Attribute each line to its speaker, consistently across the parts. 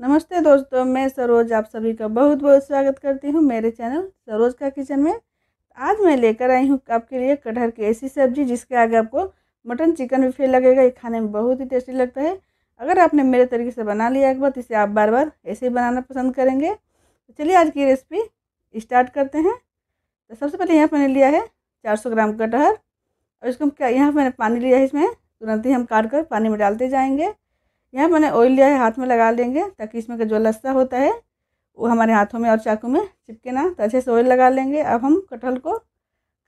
Speaker 1: नमस्ते दोस्तों मैं सरोज आप सभी का बहुत बहुत स्वागत करती हूँ मेरे चैनल सरोज का किचन में आज मैं लेकर आई हूँ आपके लिए कटहर की ऐसी सब्जी जिसके आगे आपको मटन चिकन भी फिर लगेगा ये खाने में बहुत ही टेस्टी लगता है अगर आपने मेरे तरीके से बना लिया एक बार तो इसे आप बार बार ऐसे ही बनाना पसंद करेंगे तो चलिए आज की रेसिपी स्टार्ट करते हैं तो सबसे पहले यहाँ मैंने लिया है चार ग्राम कटहर और इसको हम क्या यहाँ मैंने पानी लिया है इसमें तुरंत ही हम काट कर पानी में डालते जाएंगे यहाँ मैंने ऑयल लिया है हाथ में लगा लेंगे ताकि इसमें का जो लस्सा होता है वो हमारे हाथों में और चाकू में चिपके ना तो अच्छे से ऑयल लगा लेंगे अब हम कटहल को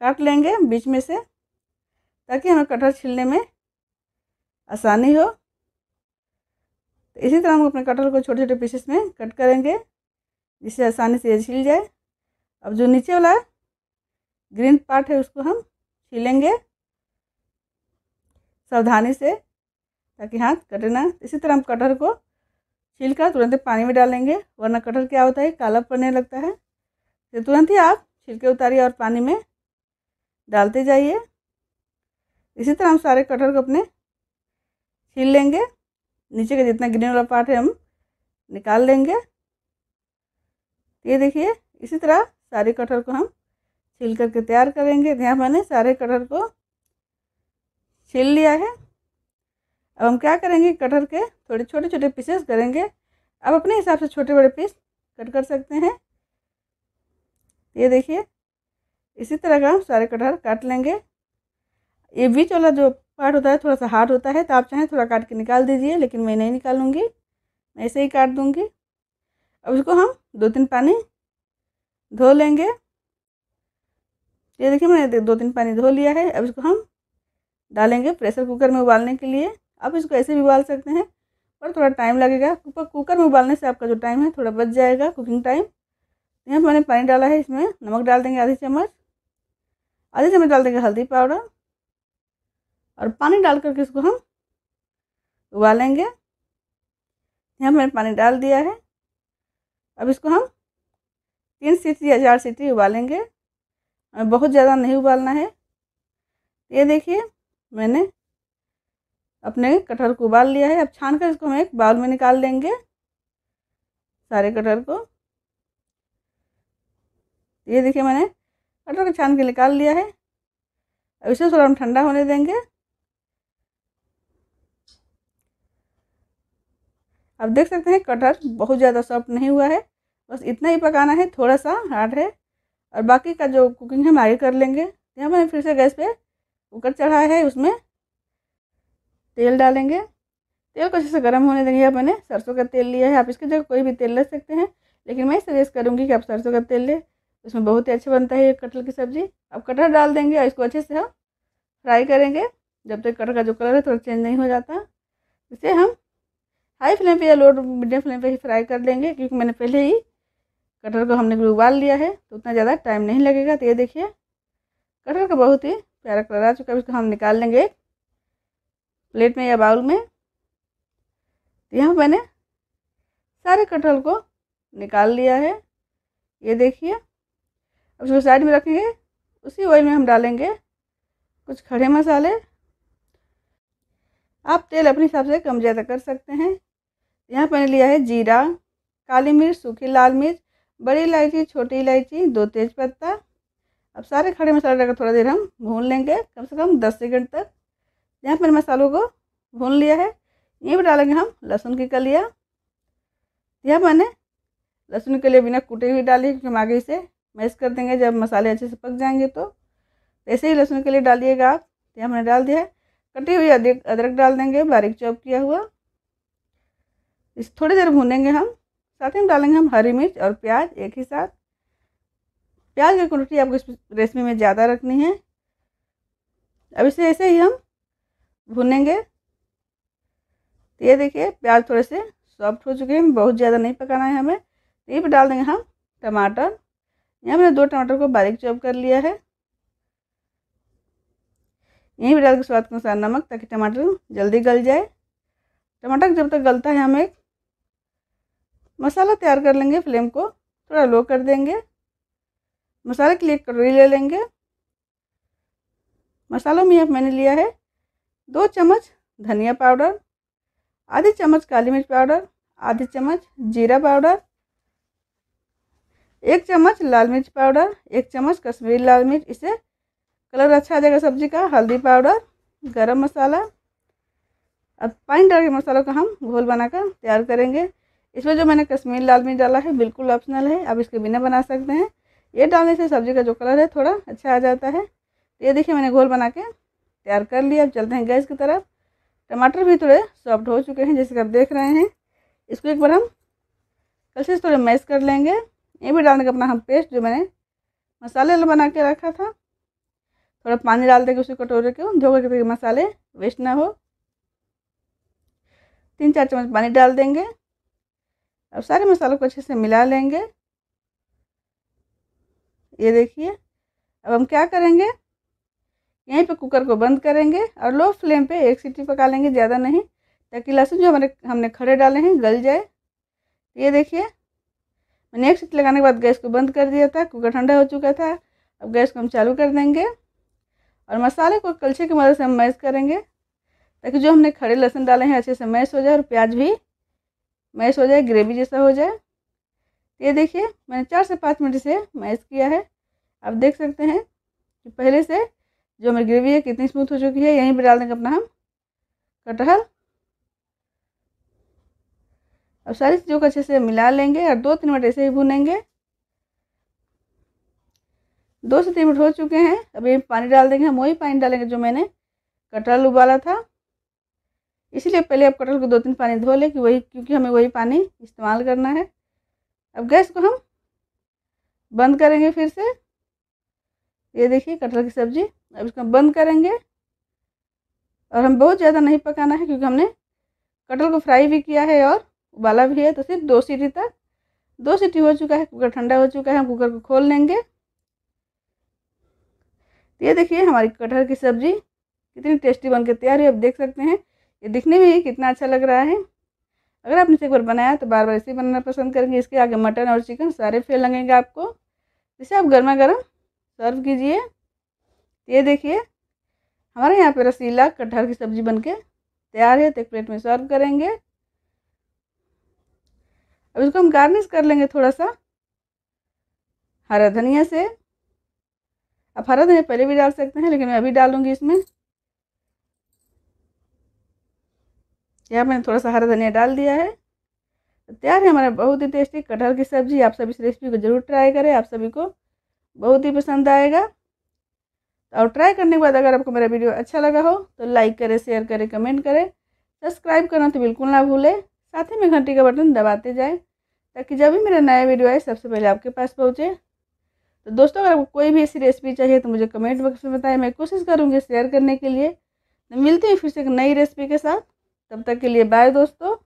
Speaker 1: काट लेंगे बीच में से ताकि हमें कटहल छिलने में आसानी हो तो इसी तरह हम अपने कटहल को छोटे छोटे पीसेस में कट करेंगे जिससे आसानी से ये छिल जाए अब जो नीचे वाला ग्रीन पार्ट है उसको हम छिलेंगे सावधानी से ताकि हाथ कटे ना इसी तरह हम कटहर को छिलका तुरंत पानी में डालेंगे वरना कटहर क्या होता है काला पड़ने लगता है तो तुरंत ही आप छिलके उतारिए और पानी में डालते जाइए इसी तरह हम सारे कटहर को अपने छील लेंगे नीचे का जितना ग्रीन वाला पार्ट है हम निकाल लेंगे ये देखिए इसी तरह सारे कटहर को हम छील करके तैयार करेंगे यहाँ मैंने सारे कटहर को छील लिया है अब हम क्या करेंगे कटहर के थोड़े छोटे छोटे पीसेस करेंगे आप अपने हिसाब से छोटे बड़े पीस कट कर सकते हैं ये देखिए इसी तरह का हम सारे कटहर काट लेंगे ये बीच वाला जो पार्ट होता है थोड़ा सा हार्ड होता है तो आप चाहें थोड़ा काट के निकाल दीजिए लेकिन मैं नहीं निकालूंगी मैं ऐसे ही काट दूंगी अब इसको हम दो तीन पानी धो लेंगे ये देखिए मैंने दो तीन पानी धो लिया है अब इसको हम डालेंगे प्रेशर कुकर में उबालने के लिए आप इसको ऐसे भी उबाल सकते हैं पर थोड़ा टाइम लगेगा कुकर कुकर में उबालने से आपका जो टाइम है थोड़ा बच जाएगा कुकिंग टाइम तो यहाँ पर मैंने पानी डाला है इसमें नमक डाल देंगे आधी चम्मच आधी चम्मच डाल देंगे हल्दी पाउडर और पानी डाल करके इसको हम उबालेंगे यहाँ मैंने पानी डाल दिया है अब इसको हम तीन सीटी या चार सीटी उबालेंगे हमें बहुत ज़्यादा नहीं उबालना है ये देखिए मैंने अपने कटहर को उबाल लिया है अब छान कर इसको हम एक बाउल में निकाल लेंगे सारे कटहल को ये देखिए मैंने कटहल को छान के निकाल लिया है अब इसे थोड़ा हम ठंडा होने देंगे आप देख सकते हैं कटहर बहुत ज़्यादा सॉफ्ट नहीं हुआ है बस इतना ही पकाना है थोड़ा सा हार्ड है और बाकी का जो कुकिंग है हम आगे कर लेंगे यहाँ मैंने फिर से गैस पे कुकर चढ़ाया है उसमें तेल डालेंगे तेल को अच्छे से गर्म होने देंगे मैंने सरसों का तेल लिया है आप इसकी जगह कोई भी तेल ले सकते हैं लेकिन मैं सजेस्ट करूँगी कि आप सरसों का तेल लें इसमें बहुत ही अच्छा बनता है ये कटहल की सब्ज़ी आप कटहल डाल देंगे और इसको अच्छे से हम फ्राई करेंगे जब तक कटहल का जो कलर है थोड़ा चेंज नहीं हो जाता इसे हम हाई फ्लेम पे या लो मीडियम फ्लेम पे ही फ्राई कर लेंगे क्योंकि मैंने पहले ही कटहल को हमने उबाल लिया है तो उतना ज़्यादा टाइम नहीं लगेगा तो ये देखिए कटहल का बहुत ही प्यारा कलर आ चुका है इसको हम निकाल लेंगे प्लेट में या बाउल में तो यहाँ मैंने सारे कटहल को निकाल लिया है ये देखिए अब उसको साइड में रखेंगे उसी ऑयल में हम डालेंगे कुछ खड़े मसाले आप तेल अपने हिसाब से कम ज़्यादा कर सकते हैं यहाँ मैंने लिया है जीरा काली मिर्च सूखी लाल मिर्च बड़ी इलायची छोटी इलायची दो तेज़पत्ता अब सारे खड़े मसाले डालकर थोड़ा देर हम भून लेंगे कम से कम दस सेकंड तक यहाँ पर मसालों को भून लिया है यहीं पर डालेंगे हम लहसुन की कलिया यह मैंने लहसुन के लिए बिना कूटे हुई डाली क्योंकि हम आगे इसे मैश कर देंगे जब मसाले अच्छे से पक जाएंगे तो ऐसे ही लहसुन के लिए डालिएगा आप तो यह हमने डाल दिया है कटी हुई अदरक अदरक डाल देंगे बारीक चॉप किया हुआ इस थोड़ी देर भूनेंगे हम साथ ही में डालेंगे हम हरी मिर्च और प्याज एक ही साथ प्याज की क्वान्टिटी आपको इस रेसिपी में ज़्यादा रखनी है अब इसे ऐसे ही हम भुनेंगे तो ये देखिए प्याज थोड़े से सॉफ्ट हो चुके हैं बहुत ज़्यादा नहीं पकाना है हमें यहीं तो ये भी डाल देंगे हम टमाटर यहाँ मैंने दो टमाटर को बारीक चॉप कर लिया है यहीं भी डाल के स्वाद के अनुसार नमक ताकि टमाटर जल्दी गल जाए टमाटर जब तक गलता है हम एक मसाला तैयार कर लेंगे फ्लेम को थोड़ा लो कर देंगे मसाले के लिए कटोरी ले लेंगे मसालों में मैंने लिया है दो चम्मच धनिया पाउडर आधे चम्मच काली मिर्च पाउडर आधे चम्मच जीरा पाउडर एक चम्मच लाल मिर्च पाउडर एक चम्मच कश्मीरी लाल मिर्च इसे कलर अच्छा आ जाएगा सब्जी का हल्दी पाउडर गरम मसाला अब पानी डाल के मसालों का हम घोल बनाकर तैयार करेंगे इसमें जो मैंने कश्मीरी लाल मिर्च डाला है बिल्कुल ऑप्शनल है आप इसके बिना बना सकते हैं ये डालने से सब्जी का जो कलर है थोड़ा अच्छा आ जाता है तो ये देखिए मैंने घोल बना के तैयार कर लिया अब चलते हैं गैस की तरफ टमाटर भी थोड़े सॉफ्ट हो चुके हैं जैसे कि आप देख रहे हैं इसको एक बार हम कल से थोड़े मैश कर लेंगे ये भी डाल देंगे अपना हम पेस्ट जो मैंने मसाले वाला बना के रखा था थोड़ा पानी डाल देंगे उसी कटोरे के धो करके मसाले वेस्ट ना हो तीन चार चम्मच पानी डाल देंगे अब सारे मसालों को अच्छे से मिला लेंगे ये देखिए अब हम क्या करेंगे यहीं पे कुकर को बंद करेंगे और लो फ्लेम पे एक सीटी पका लेंगे ज़्यादा नहीं ताकि लहसुन जो हमारे हमने खड़े डाले हैं गल जाए ये देखिए मैंने एक सीटी लगाने के बाद गैस को बंद कर दिया था कुकर ठंडा हो चुका था अब गैस को हम चालू कर देंगे और मसाले को कलछे की मदद से हम मैश करेंगे ताकि जो हमने खड़े लहसुन डाले हैं अच्छे से मैश हो जाए और प्याज भी मैश हो जाए ग्रेवी जैसा हो जाए ये देखिए मैंने चार से पाँच मिनट से मैश किया है आप देख सकते हैं कि पहले से जो हमारी ग्रेवी है कितनी स्मूथ हो चुकी है यहीं पर डाल देंगे अपना हम कटहल अब सारी चीज़ों को अच्छे से मिला लेंगे और दो तीन मिनट ऐसे ही भूनेंगे दो से तीन मिनट हो चुके हैं अभी पानी डाल देंगे हम वही पानी डालेंगे जो मैंने कटहल उबाला था इसीलिए पहले आप कटहल को दो तीन पानी धो लें कि वही क्योंकि हमें वही पानी इस्तेमाल करना है अब गैस को हम बंद करेंगे फिर से ये देखिए कटहल की सब्ज़ी अब इसको बंद करेंगे और हम बहुत ज़्यादा नहीं पकाना है क्योंकि हमने कटल को फ्राई भी किया है और उबाला भी है तो सिर्फ दो सीटी तक दो सीटी हो चुका है कुकर ठंडा हो चुका है हम कुकर को खोल लेंगे तो ये देखिए हमारी कटहल की सब्ज़ी कितनी टेस्टी बनकर तैयार हुई आप देख सकते हैं ये दिखने में ही कितना अच्छा लग रहा है अगर आपने इसे एक बार बनाया तो बार बार इसे बनाना पसंद करेंगे इसके आगे मटन और चिकन सारे फेल लगेंगे आपको इसे आप गर्मा गर्म सर्व कीजिए ये देखिए हमारे यहाँ पे रसीला कटहर की सब्जी बनके तैयार है तो एक प्लेट में सर्व करेंगे अब इसको हम गार्निश कर लेंगे थोड़ा सा हरा धनिया से आप हरा धनिया पहले भी डाल सकते हैं लेकिन मैं अभी डालूंगी इसमें यहाँ मैंने थोड़ा सा हरा धनिया डाल दिया है तो तैयार है हमारा बहुत ही टेस्टी कटहल की सब्जी आप सब इस रेसिपी को ज़रूर ट्राई करें आप सभी को बहुत ही पसंद आएगा और ट्राई करने के बाद अगर आपको मेरा वीडियो अच्छा लगा हो तो लाइक करें शेयर करें कमेंट करें सब्सक्राइब करना तो बिल्कुल ना भूलें साथ ही में घंटी का बटन दबाते जाएं ताकि जब भी मेरा नया वीडियो आए सबसे पहले आपके पास पहुँचे तो दोस्तों अगर आपको कोई भी ऐसी रेसिपी चाहिए तो मुझे कमेंट बॉक्स में बताएं मैं कोशिश करूँगी शेयर करने के लिए तो मिलते हैं फिर से एक नई रेसिपी के साथ तब तक के लिए बाय दोस्तों